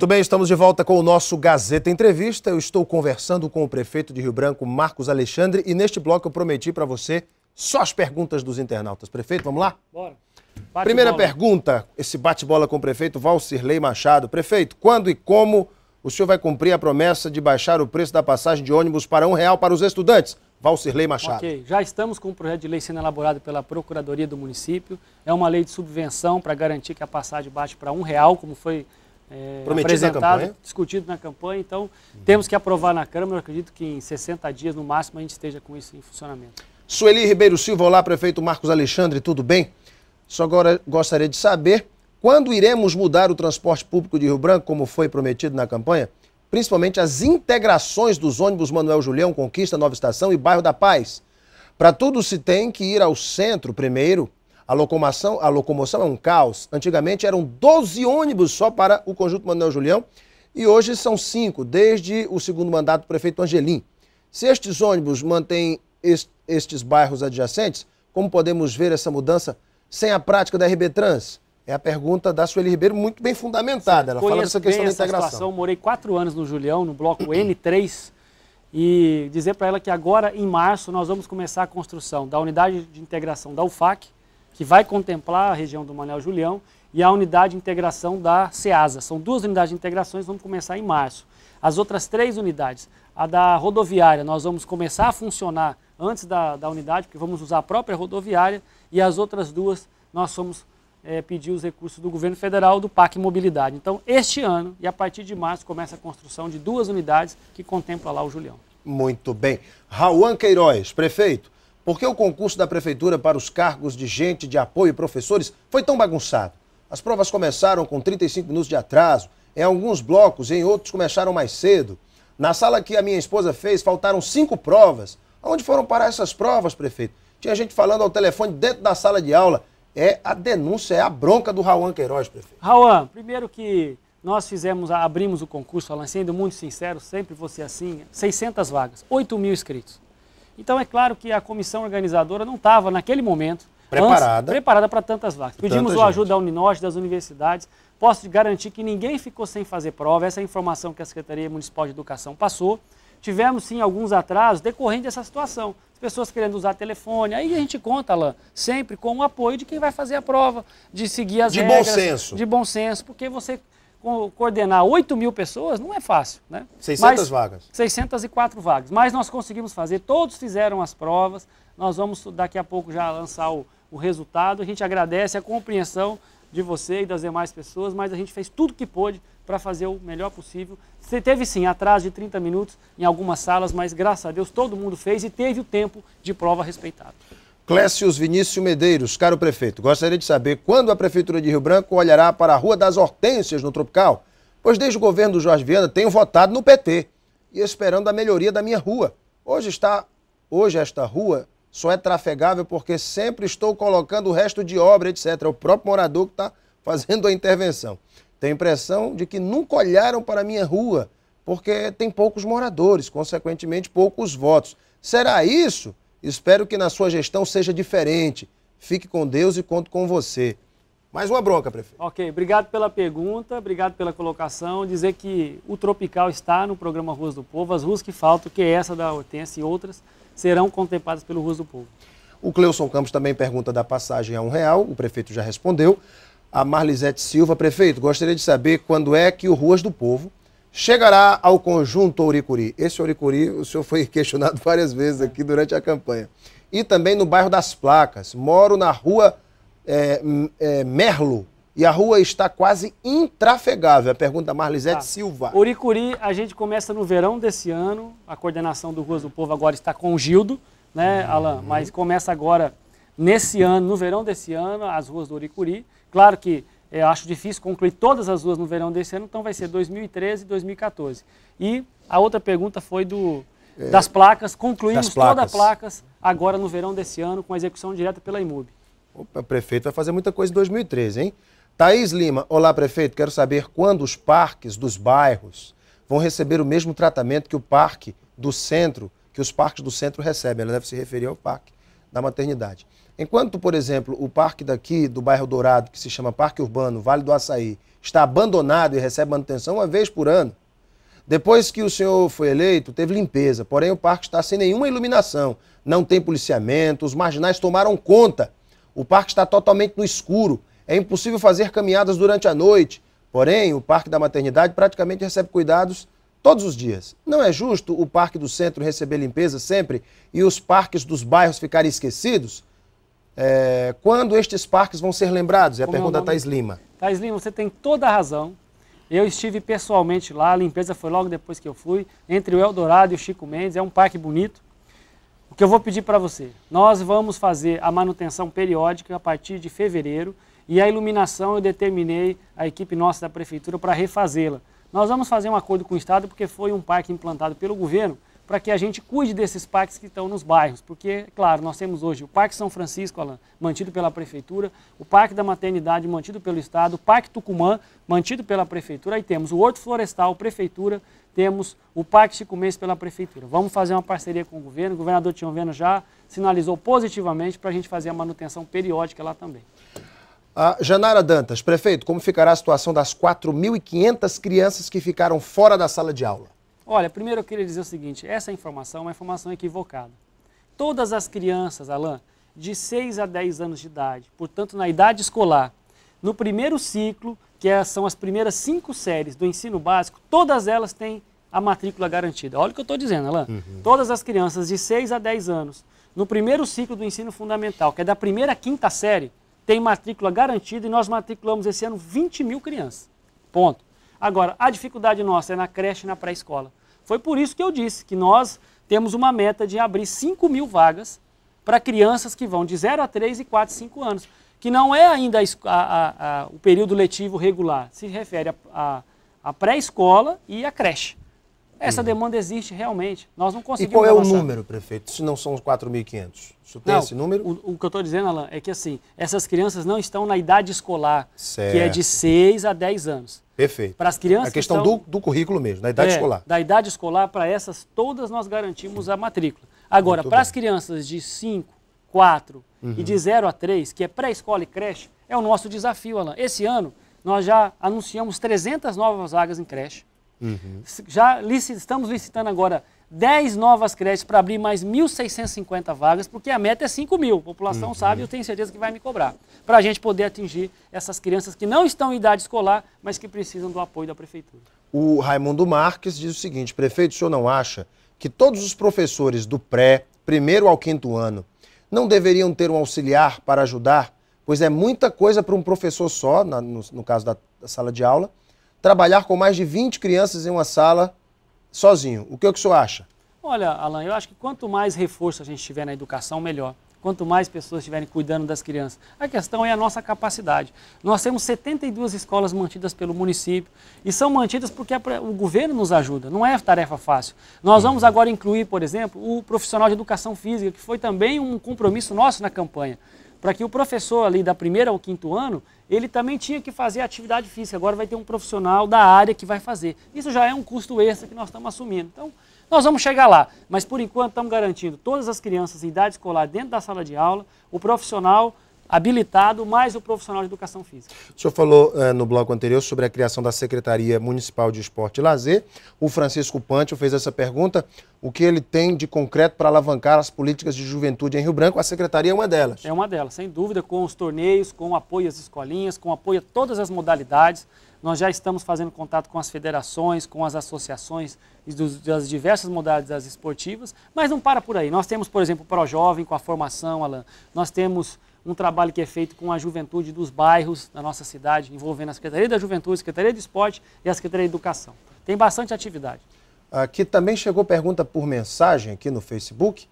Muito bem, estamos de volta com o nosso Gazeta Entrevista. Eu estou conversando com o prefeito de Rio Branco, Marcos Alexandre, e neste bloco eu prometi para você só as perguntas dos internautas. Prefeito, vamos lá? Bora. Bate Primeira bola. pergunta, esse bate-bola com o prefeito Valcirlei Machado. Prefeito, quando e como o senhor vai cumprir a promessa de baixar o preço da passagem de ônibus para um real para os estudantes? Valcirlei Machado. Ok, já estamos com um projeto de lei sendo elaborado pela Procuradoria do município. É uma lei de subvenção para garantir que a passagem baixe para um real, como foi é, apresentado, na discutido na campanha. Então, uhum. temos que aprovar na Câmara. Eu acredito que em 60 dias, no máximo, a gente esteja com isso em funcionamento. Sueli Ribeiro Silva, olá, prefeito Marcos Alexandre, tudo bem? Só agora gostaria de saber quando iremos mudar o transporte público de Rio Branco, como foi prometido na campanha, principalmente as integrações dos ônibus Manuel Julião, Conquista, Nova Estação e Bairro da Paz. Para tudo se tem que ir ao centro primeiro a locomoção, a locomoção é um caos. Antigamente eram 12 ônibus só para o conjunto Manuel Julião e hoje são cinco, desde o segundo mandato do prefeito Angelim. Se estes ônibus mantêm estes bairros adjacentes, como podemos ver essa mudança sem a prática da RB Trans? É a pergunta da Sueli Ribeiro, muito bem fundamentada. Ela fala dessa questão da integração. Situação. Morei quatro anos no Julião, no bloco N3, e dizer para ela que agora, em março, nós vamos começar a construção da unidade de integração da UFAC, que vai contemplar a região do Manuel Julião, e a unidade de integração da SEASA. São duas unidades de integrações, vamos começar em março. As outras três unidades, a da rodoviária, nós vamos começar a funcionar antes da, da unidade, porque vamos usar a própria rodoviária, e as outras duas nós vamos é, pedir os recursos do governo federal do PAC Mobilidade. Então, este ano, e a partir de março, começa a construção de duas unidades que contempla lá o Julião. Muito bem. Rauan Queiroz, prefeito, por que o concurso da prefeitura para os cargos de gente de apoio e professores foi tão bagunçado? As provas começaram com 35 minutos de atraso, em alguns blocos, em outros começaram mais cedo. Na sala que a minha esposa fez, faltaram cinco provas. Aonde foram parar essas provas, prefeito? Tinha gente falando ao telefone dentro da sala de aula. É a denúncia, é a bronca do Rauan Queiroz, prefeito. Rauan, primeiro que nós fizemos, abrimos o concurso, Alan, sendo muito sincero, sempre você assim, 600 vagas, 8 mil inscritos. Então é claro que a comissão organizadora não estava, naquele momento, preparada antes, preparada para tantas vagas. Pedimos o ajuda da Uninorte, das universidades. Posso garantir que ninguém ficou sem fazer prova. Essa é a informação que a Secretaria Municipal de Educação passou. Tivemos, sim, alguns atrasos decorrentes dessa situação. As pessoas querendo usar telefone. Aí a gente conta, Alain, sempre com o apoio de quem vai fazer a prova, de seguir as de regras. De bom senso. De bom senso, porque você coordenar 8 mil pessoas não é fácil, né? 600 Mas, vagas. 604 vagas. Mas nós conseguimos fazer, todos fizeram as provas. Nós vamos daqui a pouco já lançar o, o resultado. A gente agradece a compreensão de você e das demais pessoas, mas a gente fez tudo que pôde para fazer o melhor possível. Você teve sim atraso de 30 minutos em algumas salas, mas graças a Deus todo mundo fez e teve o tempo de prova respeitado. Clécius Vinícius Medeiros, caro prefeito, gostaria de saber quando a Prefeitura de Rio Branco olhará para a Rua das Hortênsias, no Tropical, pois desde o governo do Jorge Viana tenho votado no PT e esperando a melhoria da minha rua. Hoje está, hoje esta rua só é trafegável porque sempre estou colocando o resto de obra, etc. É o próprio morador que está fazendo a intervenção. Tenho a impressão de que nunca olharam para a minha rua, porque tem poucos moradores, consequentemente poucos votos. Será isso? Espero que na sua gestão seja diferente. Fique com Deus e conto com você. Mais uma bronca, prefeito. Ok, obrigado pela pergunta, obrigado pela colocação. Dizer que o Tropical está no programa Ruas do Povo. As ruas que faltam, que é essa da Hortência e outras, serão contempladas pelo Ruas do Povo. O Cleuson Campos também pergunta da passagem a um real, o prefeito já respondeu. A Marlisete Silva, prefeito, gostaria de saber quando é que o Ruas do Povo chegará ao conjunto Ouricuri. Esse Ouricuri, o senhor foi questionado várias vezes aqui durante a campanha. E também no bairro das Placas. Moro na rua é, é, Merlo. E a rua está quase intrafegável. A pergunta Marlisete tá. Silva. Ouricuri, a gente começa no verão desse ano. A coordenação do Ruas do Povo agora está com o Gildo, né, uhum. Mas começa agora, nesse ano, no verão desse ano, as ruas do Ouricuri. Claro que eu acho difícil concluir todas as duas no verão desse ano, então vai ser 2013 e 2014. E a outra pergunta foi do, é. das placas, concluímos todas as toda a placas agora no verão desse ano com a execução direta pela IMUB. Opa, prefeito vai fazer muita coisa em 2013, hein? Thaís Lima, olá prefeito, quero saber quando os parques dos bairros vão receber o mesmo tratamento que o parque do centro, que os parques do centro recebem. Ela deve se referir ao parque da maternidade. Enquanto, por exemplo, o parque daqui do bairro Dourado, que se chama Parque Urbano, Vale do Açaí, está abandonado e recebe manutenção uma vez por ano, depois que o senhor foi eleito, teve limpeza, porém o parque está sem nenhuma iluminação, não tem policiamento, os marginais tomaram conta. O parque está totalmente no escuro, é impossível fazer caminhadas durante a noite. Porém, o Parque da Maternidade praticamente recebe cuidados todos os dias. Não é justo o parque do centro receber limpeza sempre e os parques dos bairros ficarem esquecidos? É, quando estes parques vão ser lembrados? É a Como pergunta da Thais Lima. Thais Lima, você tem toda a razão. Eu estive pessoalmente lá, a limpeza foi logo depois que eu fui, entre o Eldorado e o Chico Mendes, é um parque bonito. O que eu vou pedir para você? Nós vamos fazer a manutenção periódica a partir de fevereiro e a iluminação eu determinei a equipe nossa da prefeitura para refazê-la. Nós vamos fazer um acordo com o Estado porque foi um parque implantado pelo governo para que a gente cuide desses parques que estão nos bairros. Porque, claro, nós temos hoje o Parque São Francisco, Alan, mantido pela Prefeitura, o Parque da Maternidade, mantido pelo Estado, o Parque Tucumã, mantido pela Prefeitura, aí temos o Horto Florestal, Prefeitura, temos o Parque Chico pela Prefeitura. Vamos fazer uma parceria com o governo, o governador Tião Veno já sinalizou positivamente para a gente fazer a manutenção periódica lá também. Ah, Janara Dantas, prefeito, como ficará a situação das 4.500 crianças que ficaram fora da sala de aula? Olha, primeiro eu queria dizer o seguinte: essa informação é uma informação equivocada. Todas as crianças, Alain, de 6 a 10 anos de idade, portanto, na idade escolar, no primeiro ciclo, que é, são as primeiras cinco séries do ensino básico, todas elas têm a matrícula garantida. Olha o que eu estou dizendo, Alain. Uhum. Todas as crianças de 6 a 10 anos, no primeiro ciclo do ensino fundamental, que é da primeira à quinta série, tem matrícula garantida e nós matriculamos esse ano 20 mil crianças. Ponto. Agora, a dificuldade nossa é na creche e na pré-escola. Foi por isso que eu disse que nós temos uma meta de abrir 5 mil vagas para crianças que vão de 0 a 3 e 4, 5 anos, que não é ainda a, a, a, o período letivo regular, se refere à pré-escola e à creche. Essa hum. demanda existe realmente. Nós não conseguimos. E qual é avançar. o número, prefeito? Se não são os 4.500? Você tem não, esse número? O, o que eu estou dizendo, Alain, é que assim, essas crianças não estão na idade escolar, certo. que é de 6 a 10 anos. Perfeito. Para as crianças. A questão que estão, do, do, currículo mesmo, da idade é, escolar. Da idade escolar, para essas todas nós garantimos a matrícula. Agora, para as crianças de 5, 4 uhum. e de 0 a 3, que é pré-escola e creche, é o nosso desafio, Alain. Esse ano nós já anunciamos 300 novas vagas em creche. Uhum. Já lic, estamos licitando agora 10 novas creches para abrir mais 1.650 vagas, porque a meta é 5 mil. A população uhum. sabe, eu tenho certeza que vai me cobrar. Para a gente poder atingir essas crianças que não estão em idade escolar, mas que precisam do apoio da prefeitura. O Raimundo Marques diz o seguinte: prefeito, o senhor não acha que todos os professores do pré, primeiro ao quinto ano, não deveriam ter um auxiliar para ajudar? Pois é muita coisa para um professor só, na, no, no caso da sala de aula trabalhar com mais de 20 crianças em uma sala sozinho. O que, é que o senhor acha? Olha, Alan, eu acho que quanto mais reforço a gente tiver na educação, melhor. Quanto mais pessoas estiverem cuidando das crianças. A questão é a nossa capacidade. Nós temos 72 escolas mantidas pelo município e são mantidas porque o governo nos ajuda, não é tarefa fácil. Nós vamos agora incluir, por exemplo, o profissional de educação física, que foi também um compromisso nosso na campanha para que o professor ali da primeira ao quinto ano, ele também tinha que fazer atividade física. Agora vai ter um profissional da área que vai fazer. Isso já é um custo extra que nós estamos assumindo. Então, nós vamos chegar lá, mas por enquanto estamos garantindo todas as crianças em idade escolar dentro da sala de aula, o profissional habilitado, mais o profissional de educação física. O senhor falou eh, no bloco anterior sobre a criação da Secretaria Municipal de Esporte e Lazer. O Francisco Pantio fez essa pergunta: o que ele tem de concreto para alavancar as políticas de juventude em Rio Branco? A Secretaria é uma delas. É uma delas, sem dúvida, com os torneios, com apoio às escolinhas, com apoio a todas as modalidades. Nós já estamos fazendo contato com as federações, com as associações das diversas modalidades esportivas, mas não para por aí. Nós temos, por exemplo, o Pro Jovem com a formação, Alan. Nós temos um trabalho que é feito com a juventude dos bairros da nossa cidade, envolvendo a Secretaria da Juventude, a Secretaria de Esporte e a Secretaria de Educação. Tem bastante atividade. Aqui também chegou pergunta por mensagem aqui no Facebook.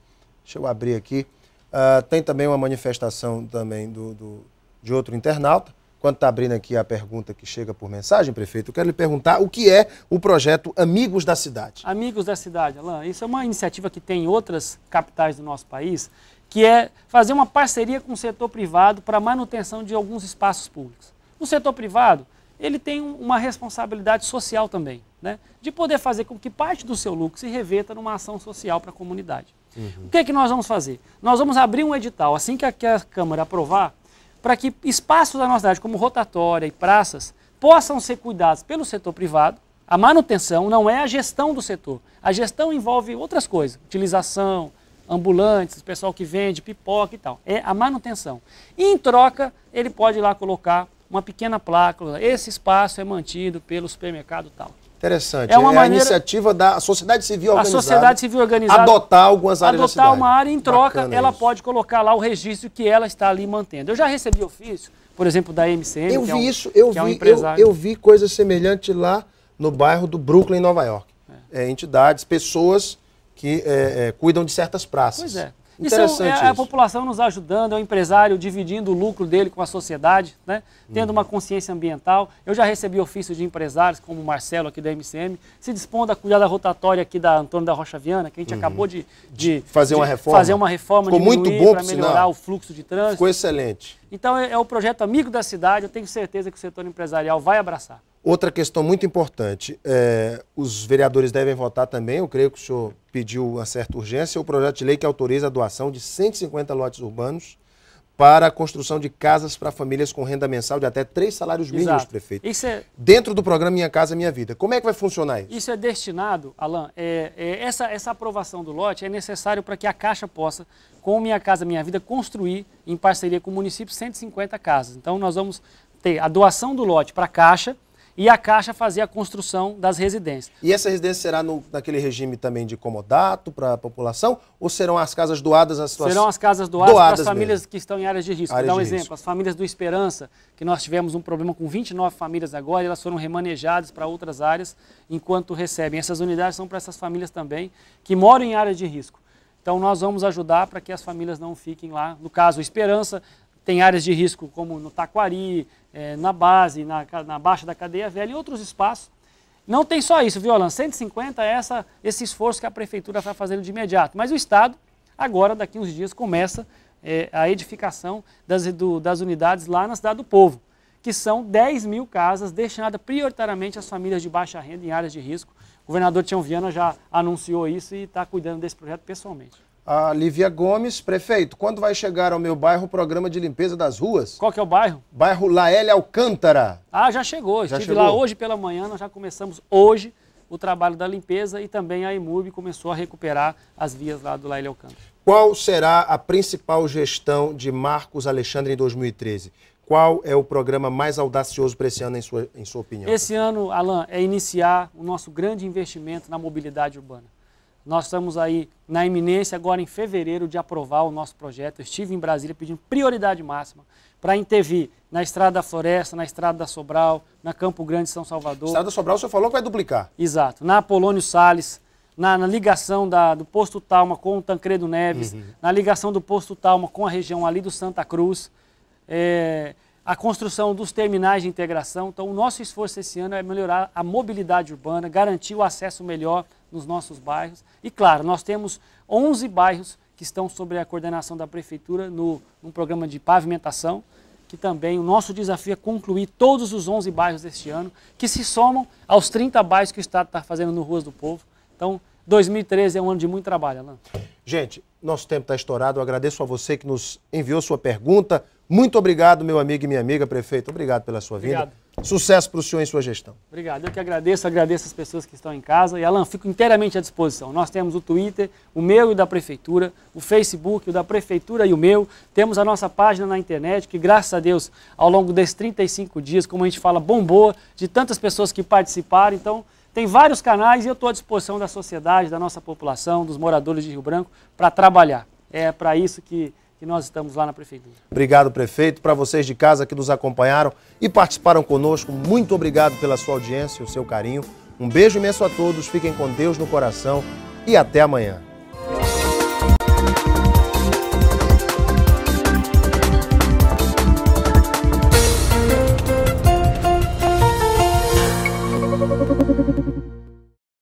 Deixa eu abrir aqui. Uh, tem também uma manifestação também do, do de outro internauta. Quando está abrindo aqui a pergunta que chega por mensagem, prefeito, eu quero lhe perguntar o que é o projeto Amigos da Cidade. Amigos da Cidade, Alain, isso é uma iniciativa que tem em outras capitais do nosso país que é fazer uma parceria com o setor privado para a manutenção de alguns espaços públicos. O setor privado, ele tem uma responsabilidade social também, né? de poder fazer com que parte do seu lucro se reveta numa ação social para a comunidade. Uhum. O que é que nós vamos fazer? Nós vamos abrir um edital, assim que a, que a Câmara aprovar, para que espaços da nossa cidade, como rotatória e praças, possam ser cuidados pelo setor privado. A manutenção não é a gestão do setor. A gestão envolve outras coisas, utilização, ambulantes, pessoal que vende pipoca e tal. É a manutenção. E em troca, ele pode ir lá colocar uma pequena placa. Esse espaço é mantido pelo supermercado tal. Interessante. É uma é maneira... iniciativa da sociedade civil organizada. A sociedade civil organizada. Adotar algumas áreas Adotar da cidade. uma área em troca, Bacana ela isso. pode colocar lá o registro que ela está ali mantendo. Eu já recebi ofício, por exemplo, da MCM. Eu é vi é um, isso, eu vi, é um eu, eu, vi coisa semelhante lá no bairro do Brooklyn, Nova York. É. É, entidades, pessoas que é, é, cuidam de certas praças. Pois é. Interessante isso é, a, a população nos ajudando, é o empresário dividindo o lucro dele com a sociedade, né? tendo uma consciência ambiental. Eu já recebi ofícios de empresários, como o Marcelo aqui da MCM, se dispondo a cuidar da rotatória aqui da Antônio da Rocha Viana, que a gente uhum. acabou de, de, fazer de, uma reforma, fazer uma reforma Ficou muito bom para melhorar sinal. o fluxo de trânsito. Ficou excelente. Então é, é o projeto Amigo da Cidade, eu tenho certeza que o setor empresarial vai abraçar. Outra questão muito importante, é, os vereadores devem votar também, eu creio que o senhor pediu uma certa urgência, o projeto de lei que autoriza a doação de 150 lotes urbanos para a construção de casas para famílias com renda mensal de até três salários Exato. mínimos, prefeito. Isso é... Dentro do programa Minha Casa Minha Vida. Como é que vai funcionar isso? Isso é destinado, Alain, é, é, essa, essa aprovação do lote é necessário para que a Caixa possa, com Minha Casa Minha Vida, construir, em parceria com o município, 150 casas. Então, nós vamos ter a doação do lote para a Caixa, e a Caixa fazia a construção das residências. E essa residência será no, naquele regime também de comodato para a população ou serão as casas doadas às suas... Serão as casas doadas, doadas para as famílias mesmo. que estão em áreas de risco. Áreas Vou dar um exemplo, risco. as famílias do Esperança, que nós tivemos um problema com 29 famílias agora, elas foram remanejadas para outras áreas enquanto recebem. Essas unidades são para essas famílias também que moram em áreas de risco. Então nós vamos ajudar para que as famílias não fiquem lá. No caso, Esperança, tem áreas de risco como no Taquari, é, na base, na, na baixa da cadeia velha e outros espaços. Não tem só isso, viu, Alan? 150 é essa, esse esforço que a prefeitura está fazendo de imediato. Mas o Estado, agora, daqui uns dias, começa é, a edificação das, do, das unidades lá na Cidade do Povo, que são 10 mil casas destinadas prioritariamente às famílias de baixa renda em áreas de risco. O governador Tião Viana já anunciou isso e está cuidando desse projeto pessoalmente a Lívia Gomes, prefeito, quando vai chegar ao meu bairro o programa de limpeza das ruas? Qual que é o bairro? Bairro Laélia Alcântara. Ah, já chegou. Já Estive chegou? lá hoje pela manhã, nós já começamos hoje o trabalho da limpeza e também a IMUB começou a recuperar as vias lá do Laélia Alcântara. Qual será a principal gestão de Marcos Alexandre em 2013? Qual é o programa mais audacioso para esse ano, em sua, em sua opinião? Esse ano, Alain, é iniciar o nosso grande investimento na mobilidade urbana. Nós estamos aí na iminência, agora em fevereiro, de aprovar o nosso projeto. Eu estive em Brasília pedindo prioridade máxima para intervir na Estrada da Floresta, na Estrada da Sobral, na Campo Grande, São Salvador. Estrada da Sobral, o senhor falou que vai duplicar. Exato. Na Apolônio Salles, na, na ligação da, do Posto Talma com o Tancredo Neves, uhum. na ligação do Posto Talma com a região ali do Santa Cruz. É a construção dos terminais de integração. Então, o nosso esforço esse ano é melhorar a mobilidade urbana, garantir o acesso melhor nos nossos bairros. E claro, nós temos 11 bairros que estão sobre a coordenação da prefeitura no, num programa de pavimentação, que também o nosso desafio é concluir todos os 11 bairros deste ano, que se somam aos 30 bairros que o Estado está fazendo no Ruas do Povo. Então, 2013 é um ano de muito trabalho, Alain. Gente, nosso tempo está estourado. Eu agradeço a você que nos enviou sua pergunta. Muito obrigado, meu amigo e minha amiga, prefeito. Obrigado pela sua vida Obrigado. Sucesso para o senhor em sua gestão. Obrigado. Eu que agradeço, agradeço as pessoas que estão em casa. E, Alan, fico inteiramente à disposição. Nós temos o Twitter, o meu e o da Prefeitura, o Facebook, o da Prefeitura e o meu. Temos a nossa página na internet, que, graças a Deus, ao longo desses 35 dias, como a gente fala, bombou de tantas pessoas que participaram. Então, tem vários canais e eu estou à disposição da sociedade, da nossa população, dos moradores de Rio Branco, para trabalhar. É para isso que que nós estamos lá na Prefeitura. Obrigado, prefeito. Para vocês de casa que nos acompanharam e participaram conosco, muito obrigado pela sua audiência e o seu carinho. Um beijo imenso a todos, fiquem com Deus no coração e até amanhã.